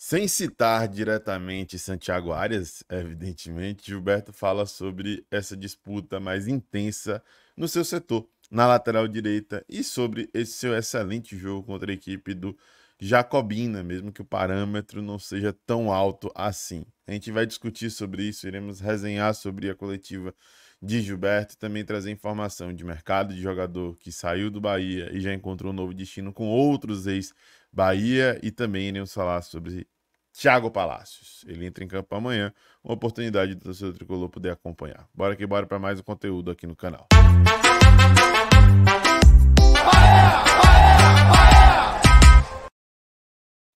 Sem citar diretamente Santiago Arias, evidentemente, Gilberto fala sobre essa disputa mais intensa no seu setor, na lateral direita, e sobre esse seu excelente jogo contra a equipe do Jacobina, mesmo que o parâmetro não seja tão alto assim. A gente vai discutir sobre isso, iremos resenhar sobre a coletiva de Gilberto, também trazer informação de mercado de jogador que saiu do Bahia e já encontrou um novo destino com outros ex-jogadores Bahia e também iremos falar sobre Thiago Palácios. Ele entra em campo amanhã, uma oportunidade do torcedor tricolor poder acompanhar. Bora que bora para mais um conteúdo aqui no canal.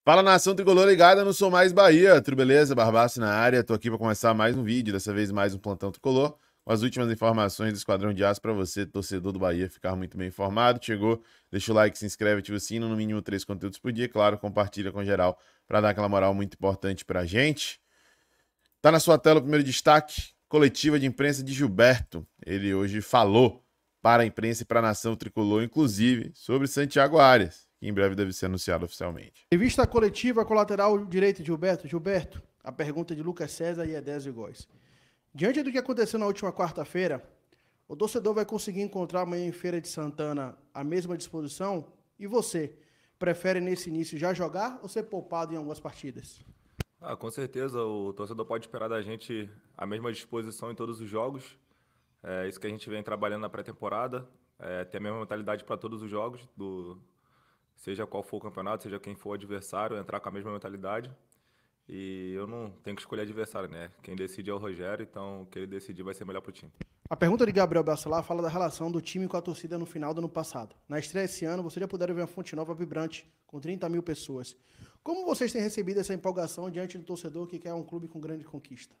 Fala nação tricolor ligada Não Sou Mais Bahia, tudo beleza? Barbaço na área, tô aqui para começar mais um vídeo, dessa vez mais um plantão tricolor com as últimas informações do Esquadrão de Aço para você, torcedor do Bahia, ficar muito bem informado. Chegou, deixa o like, se inscreve, ativa o sino, no mínimo três conteúdos por dia. Claro, compartilha com geral para dar aquela moral muito importante para a gente. Tá na sua tela o primeiro destaque, coletiva de imprensa de Gilberto. Ele hoje falou para a imprensa e para a nação tricolor, inclusive, sobre Santiago Arias, que em breve deve ser anunciado oficialmente. Revista coletiva colateral direito de Gilberto. Gilberto, a pergunta de Lucas César e Edésio Góes. Diante do que aconteceu na última quarta-feira, o torcedor vai conseguir encontrar amanhã em Feira de Santana a mesma disposição? E você, prefere nesse início já jogar ou ser poupado em algumas partidas? Ah, com certeza, o torcedor pode esperar da gente a mesma disposição em todos os jogos. É isso que a gente vem trabalhando na pré-temporada, é ter a mesma mentalidade para todos os jogos, do, seja qual for o campeonato, seja quem for o adversário, entrar com a mesma mentalidade. E eu não tenho que escolher adversário, né? Quem decide é o Rogério, então quem ele decidir vai ser melhor para o time. A pergunta de Gabriel Bacelar fala da relação do time com a torcida no final do ano passado. Na estreia esse ano, vocês já puderam ver uma fonte nova vibrante, com 30 mil pessoas. Como vocês têm recebido essa empolgação diante do torcedor que quer um clube com grande conquista?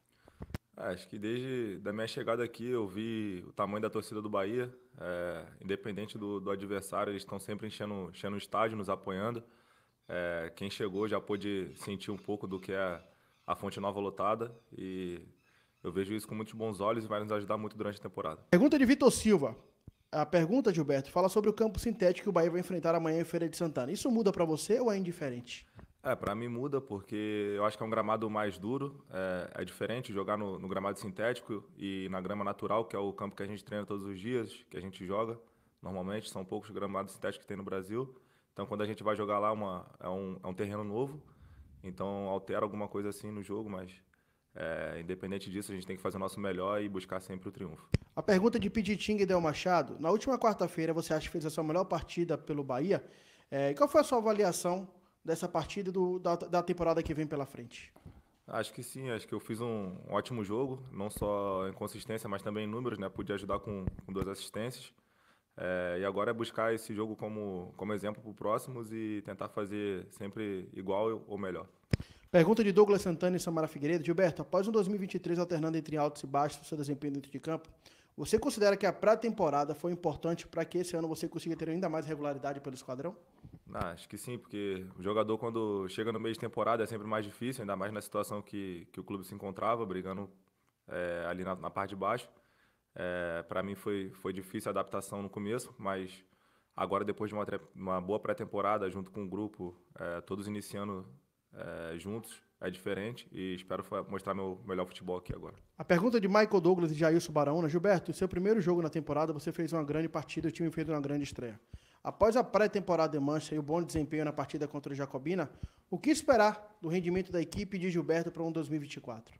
É, acho que desde da minha chegada aqui eu vi o tamanho da torcida do Bahia. É, independente do, do adversário, eles estão sempre enchendo, enchendo o estádio, nos apoiando. É, quem chegou já pôde sentir um pouco do que é a Fonte Nova lotada e eu vejo isso com muitos bons olhos e vai nos ajudar muito durante a temporada. Pergunta de Vitor Silva. A pergunta, Gilberto, fala sobre o campo sintético que o Bahia vai enfrentar amanhã em Feira de Santana. Isso muda para você ou é indiferente? É, para mim muda porque eu acho que é um gramado mais duro, é, é diferente jogar no, no, gramado sintético e na grama natural, que é o campo que a gente treina todos os dias, que a gente joga. Normalmente são poucos gramados sintéticos que tem no Brasil. Então, quando a gente vai jogar lá, uma, é, um, é um terreno novo, então altera alguma coisa assim no jogo, mas é, independente disso, a gente tem que fazer o nosso melhor e buscar sempre o triunfo. A pergunta de Peditinga e Del Machado. Na última quarta-feira, você acha que fez a sua melhor partida pelo Bahia? É, qual foi a sua avaliação dessa partida do, da, da, temporada que vem pela frente? Acho que sim, acho que eu fiz um, um ótimo jogo, não só em consistência, mas também em números, né? Pude ajudar com, com duas assistências. É, e agora é buscar esse jogo como, como exemplo para os próximos e tentar fazer sempre igual ou melhor. Pergunta de Douglas Santana e Samara Figueiredo. Gilberto, após um 2023 alternando entre altos e baixos seu desempenho dentro de campo, você considera que a pré-temporada foi importante para que esse ano você consiga ter ainda mais regularidade pelo esquadrão? Ah, acho que sim, porque o jogador quando chega no meio de temporada é sempre mais difícil, ainda mais na situação que, que o clube se encontrava, brigando é, ali na, na parte de baixo. É, para mim foi, foi difícil a adaptação no começo, mas agora, depois de uma, uma boa pré-temporada, junto com o grupo, é, todos iniciando é, juntos, é diferente e espero mostrar meu melhor futebol aqui agora. A pergunta de Michael Douglas e Jailson Baraona. Gilberto, seu primeiro jogo na temporada, você fez uma grande partida, o time fez uma grande estreia. Após a pré-temporada em Mancha e o bom desempenho na partida contra o Jacobina, o que esperar do rendimento da equipe de Gilberto para um 2024?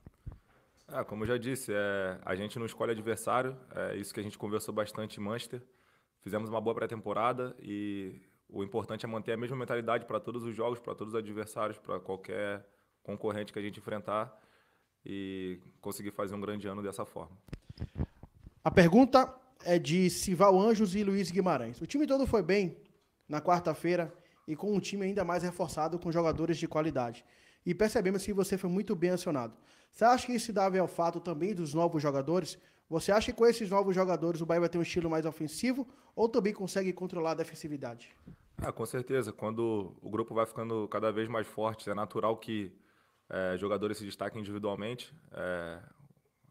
É, como eu já disse, é, a gente não escolhe adversário, é isso que a gente conversou bastante em Manchester. Fizemos uma boa pré-temporada e o importante é manter a mesma mentalidade para todos os jogos, para todos os adversários, para qualquer concorrente que a gente enfrentar e conseguir fazer um grande ano dessa forma. A pergunta é de Sival Anjos e Luiz Guimarães. O time todo foi bem na quarta-feira e com um time ainda mais reforçado com jogadores de qualidade e percebemos que você foi muito bem acionado. Você acha que isso se deve ao fato também dos novos jogadores? Você acha que com esses novos jogadores o Bahia vai ter um estilo mais ofensivo ou também consegue controlar a defensividade? Ah, com certeza. Quando o grupo vai ficando cada vez mais forte, é natural que é, jogadores se destaquem individualmente. É,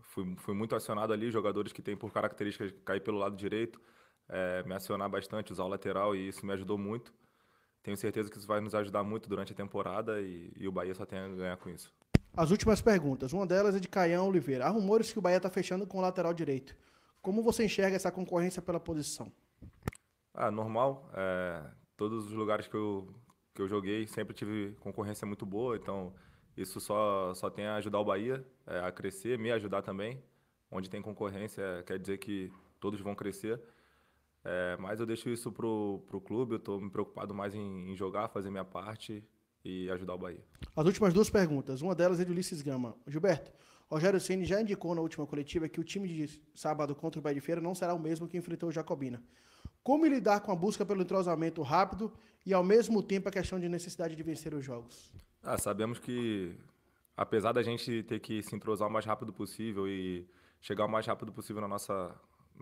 fui, fui, muito acionado ali, jogadores que têm por características cair pelo lado direito, é, me acionar bastante, usar o lateral e isso me ajudou muito. Tenho certeza que isso vai nos ajudar muito durante a temporada e, e o Bahia só tem a ganhar com isso. As últimas perguntas. Uma delas é de Caião Oliveira. Há rumores que o Bahia está fechando com o lateral direito. Como você enxerga essa concorrência pela posição? Ah, normal. É, todos os lugares que eu, que eu joguei sempre tive concorrência muito boa, então isso só, só tem a ajudar o Bahia é, a crescer, me ajudar também. Onde tem concorrência quer dizer que todos vão crescer. É, mas eu deixo isso pro, pro clube, eu estou me preocupado mais em, em, jogar, fazer minha parte e ajudar o Bahia. As últimas duas perguntas, uma delas é de Ulisses Gama. Gilberto, Rogério Ceni já indicou na última coletiva que o time de sábado contra o Bahia de Feira não será o mesmo que enfrentou o Jacobina. Como lidar com a busca pelo entrosamento rápido e ao mesmo tempo a questão de necessidade de vencer os jogos? Ah, sabemos que apesar da gente ter que se entrosar o mais rápido possível e chegar o mais rápido possível na nossa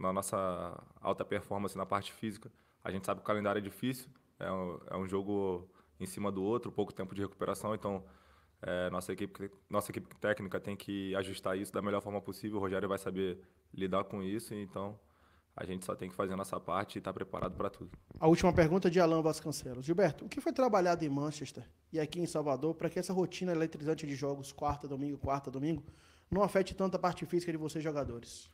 na nossa alta performance na parte física. A gente sabe que o calendário é difícil, é um, é um jogo em cima do outro, pouco tempo de recuperação, então é, nossa, equipe, nossa equipe técnica tem que ajustar isso da melhor forma possível. O Rogério vai saber lidar com isso, então a gente só tem que fazer a nossa parte e estar tá preparado para tudo. A última pergunta é de Alain Vasconcelos. Gilberto, o que foi trabalhado em Manchester e aqui em Salvador para que essa rotina eletrizante de jogos quarta, domingo, quarta, domingo não afete tanto a parte física de vocês jogadores?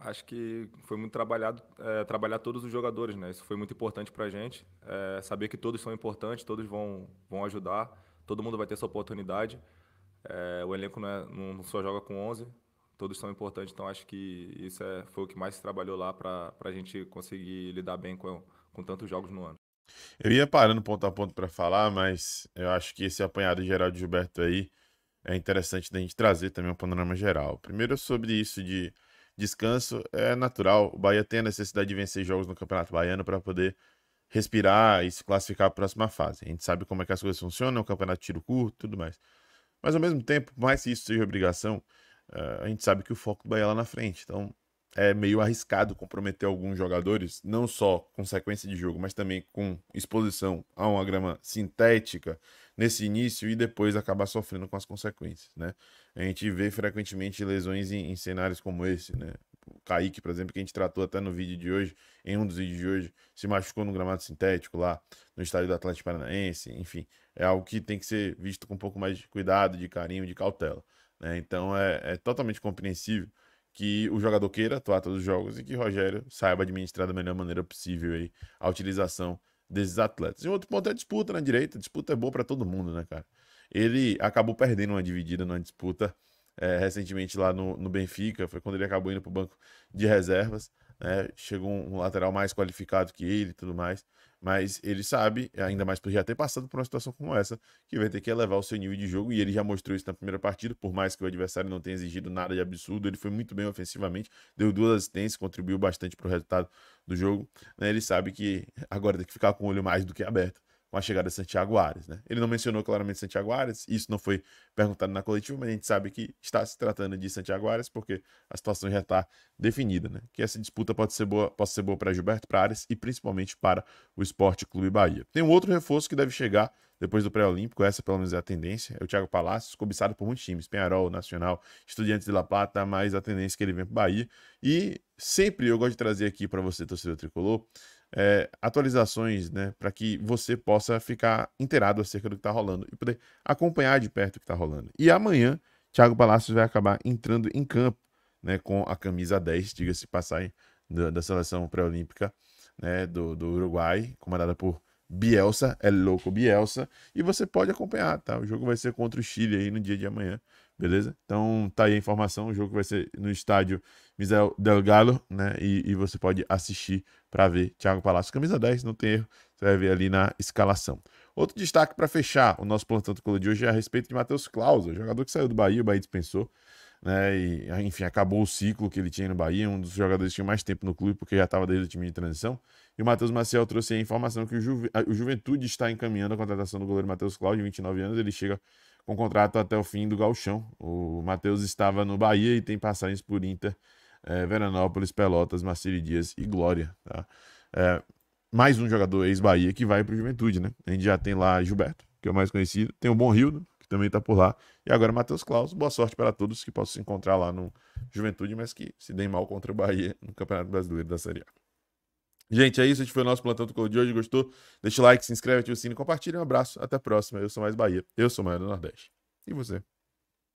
Acho que foi muito trabalhado é, trabalhar todos os jogadores, né? Isso foi muito importante para a gente. É, saber que todos são importantes, todos vão, vão ajudar, todo mundo vai ter sua oportunidade. É, o elenco não, é, não, só joga com 11, todos são importantes, então acho que isso é, foi o que mais se trabalhou lá para a gente conseguir lidar bem com, com tantos jogos no ano. Eu ia parando ponto a ponto para falar, mas eu acho que esse apanhado geral de Gilberto aí é interessante da gente trazer também um panorama geral. Primeiro sobre isso de descanso é natural. O Bahia tem a necessidade de vencer jogos no Campeonato Baiano para poder respirar e se classificar para a próxima fase. A gente sabe como é que as coisas funcionam, o campeonato tiro curto, tudo mais. Mas ao mesmo tempo, mais que isso seja obrigação, eh, a gente sabe que o foco do Bahia é lá na frente. Então, é meio arriscado comprometer alguns jogadores, não só com sequência de jogo, mas também com exposição a uma grama sintética nesse início e depois acabar sofrendo com as consequências, né? A gente vê frequentemente lesões em, em cenários como esse, né? O Kaique, por exemplo, que a gente tratou até no vídeo de hoje, em um dos vídeos de hoje, se machucou no gramado sintético lá no estádio do Atlético Paranaense, enfim, é algo que tem que ser visto com um pouco mais de cuidado, de carinho, de cautela, né? Então é, é totalmente compreensível que o jogador queira atuar todos os jogos e que Rogério saiba administrar da melhor maneira possível aí a utilização desses atletas. E outro ponto é a disputa na direita. A disputa é boa para todo mundo, né, cara? Ele acabou perdendo uma dividida numa disputa é, recentemente lá no, no Benfica. Foi quando ele acabou indo para o banco de reservas. Né? Chegou um lateral mais qualificado que ele e tudo mais. Mas ele sabe, ainda mais por já ter passado por uma situação como essa, que vai ter que elevar o seu nível de jogo. E ele já mostrou isso na primeira partida, por mais que o adversário não tenha exigido nada de absurdo. Ele foi muito bem ofensivamente, deu duas assistências, contribuiu bastante para o resultado do jogo. Né? Ele sabe que agora tem que ficar com o olho mais do que aberto com a chegada de Santiago Ares. Né? Ele não mencionou claramente Santiago Ares, isso não foi perguntado na coletiva, mas a gente sabe que está se tratando de Santiago Ares porque a situação já está definida. Né? Que essa disputa pode ser boa, pode ser boa para Gilberto, para Ares e principalmente para o Esporte Clube Bahia. Tem um outro reforço que deve chegar depois do pré-olímpico, essa pelo menos é a tendência, é o Thiago Palácios, cobiçado por muitos times, Penharol, Nacional, Estudiantes de La Plata, mas a tendência é que ele vem para Bahia. E sempre eu gosto de trazer aqui para você, torcedor tricolor, é, atualizações, né? Para que você possa ficar inteirado acerca do que está rolando e poder acompanhar de perto o que está rolando. E amanhã, Thiago Palacios vai acabar entrando em campo, né? Com a camisa 10, diga-se passar da, da seleção pré-olímpica né, do, do Uruguai, comandada por Bielsa, é louco Bielsa, e você pode acompanhar, tá? O jogo vai ser contra o Chile aí no dia de amanhã, beleza? Então tá aí a informação, o jogo vai ser no estádio Misel Delgado, né? E, e você pode assistir para ver Thiago Palácio, camisa 10, não tem erro, você vai ver ali na escalação. Outro destaque para fechar o nosso plantão Colo de hoje é a respeito de Matheus o jogador que saiu do Bahia, o Bahia dispensou, né? E, enfim, acabou o ciclo que ele tinha no Bahia, um dos jogadores que tinha mais tempo no clube, porque já estava desde o time de transição. E o Matheus Maciel trouxe a informação que o, Juve, o Juventude está encaminhando a contratação do goleiro Matheus Cláudio, 29 anos. Ele chega com contrato até o fim do Galchão. O Matheus estava no Bahia e tem passagens por Inter, é, Veranópolis, Pelotas, Marcelo Dias e Glória. Tá? É, mais um jogador ex-Bahia que vai para o Juventude, né? A gente já tem lá Gilberto, que é o mais conhecido. Tem o Rio, que também está por lá. E agora Matheus Claus. Boa sorte para todos que possam se encontrar lá no Juventude, mas que se deem mal contra o Bahia no Campeonato Brasileiro da Série A. Gente, é isso. Esse foi o nosso Plantão do Clube de hoje. Gostou? Deixa o like, se inscreve, ativa o sino, compartilha. Um abraço. Até a próxima. Eu sou mais Bahia. Eu sou mais do Nordeste. E você?